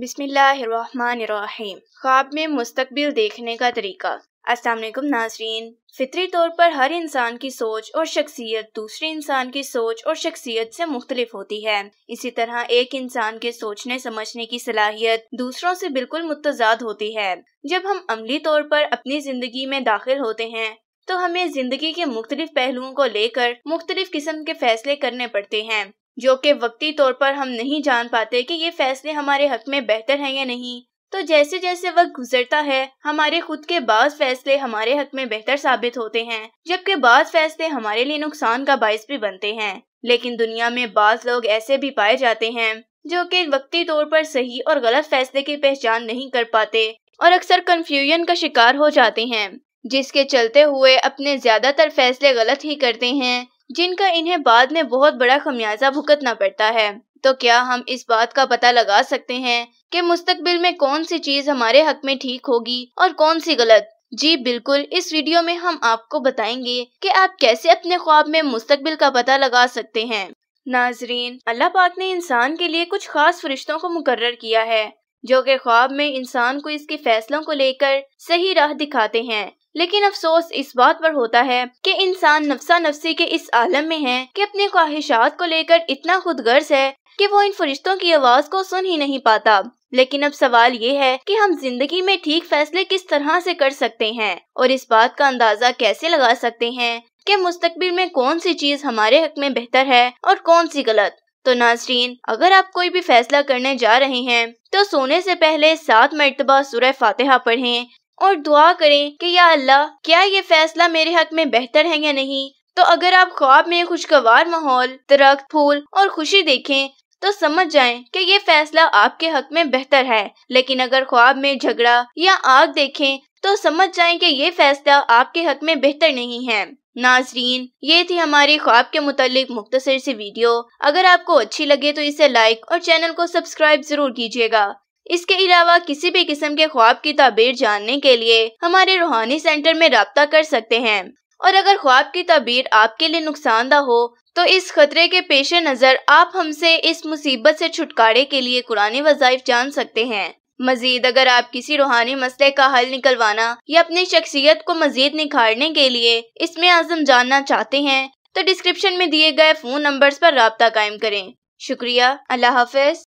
बिस्मिल्लाहिर्रहमानिर्रहीम ख्वाब में मुस्तकबिल देखने का तरीका असलम नाजरीन फितरी तौर पर हर इंसान की सोच और शख्सियत दूसरे इंसान की सोच और शख्सियत से मुख्तलिफ होती है इसी तरह एक इंसान के सोचने समझने की सलाहियत दूसरों से बिल्कुल मुतजाद होती है जब हम अमली तौर पर अपनी जिंदगी में दाखिल होते हैं तो हमें जिंदगी के मुख्तलिफ पहलुओं को लेकर मुख्तलिफ किस्म के फैसले करने पड़ते हैं जो कि वक्ती तौर पर हम नहीं जान पाते कि ये फैसले हमारे हक में बेहतर हैं या नहीं तो जैसे जैसे वक्त गुजरता है हमारे खुद के बाद फैसले हमारे हक में बेहतर साबित होते हैं जबकि बाद फैसले हमारे लिए नुकसान का बायस भी बनते हैं लेकिन दुनिया में बाद लोग ऐसे भी पाए जाते हैं जो कि वक्ती तौर पर सही और गलत फैसले की पहचान नहीं कर पाते और अक्सर कन्फ्यूजन का शिकार हो जाते हैं जिसके चलते हुए अपने ज्यादातर फैसले गलत ही करते हैं जिनका इन्हें बाद में बहुत बड़ा खमियाजा भुगतना पड़ता है तो क्या हम इस बात का पता लगा सकते हैं कि मुस्तकबिल में कौन सी चीज हमारे हक में ठीक होगी और कौन सी गलत जी बिल्कुल इस वीडियो में हम आपको बताएंगे कि आप कैसे अपने ख्वाब में मुस्तकबिल का पता लगा सकते हैं नाजरीन अल्लाह पाक ने इंसान के लिए कुछ खास फरिश्तों को मुकर्र किया है जो कि ख्वाब में इंसान को इसके फैसलों को लेकर सही राह दिखाते हैं लेकिन अफसोस इस बात पर होता है कि इंसान नफसा नफसी के इस आलम में है कि अपने ख्वाहिशात को लेकर इतना खुद गर्ज है कि वो इन फरिश्तों की आवाज़ को सुन ही नहीं पाता लेकिन अब सवाल ये है कि हम जिंदगी में ठीक फैसले किस तरह से कर सकते हैं और इस बात का अंदाजा कैसे लगा सकते हैं कि मुस्तकबिल में कौन सी चीज़ हमारे हक में बेहतर है और कौन सी गलत तो नाजरीन अगर आप कोई भी फैसला करने जा रहे हैं तो सोने से पहले सात मरतबा सुरह फातिहा पढ़ें और दुआ करें कि या अल्लाह क्या ये फैसला मेरे हक में बेहतर है या नहीं तो अगर आप ख्वाब में खुशगवार माहौल दरख्त फूल और खुशी देखें तो समझ जाएं कि ये फैसला आपके हक में बेहतर है लेकिन अगर ख्वाब में झगड़ा या आग देखें तो समझ जाएं कि ये फैसला आपके हक में बेहतर नहीं है नाजरीन ये थी हमारी ख्वाब के मुतालिक मुख्तसर सी वीडियो अगर आपको अच्छी लगे तो इसे लाइक और चैनल को सब्सक्राइब जरूर कीजिएगा इसके अलावा किसी भी किस्म के ख्वाब की तबीर जानने के लिए हमारे रूहानी सेंटर में रबता कर सकते हैं और अगर ख्वाब की तबीर आपके लिए नुकसानदा हो तो इस खतरे के पेश नज़र आप हमसे इस मुसीबत से छुटकारे के लिए कुरानी वजायफ जान सकते हैं मजीद अगर आप किसी रूहानी मसले का हल निकलवाना या अपनी शख्सियत को मजीद निखारने के लिए इसमें आजम जानना चाहते हैं तो डिस्क्रिप्शन में दिए गए फ़ोन नंबर्स पर रबता कायम करें शुक्रिया अल्लाह हाफिज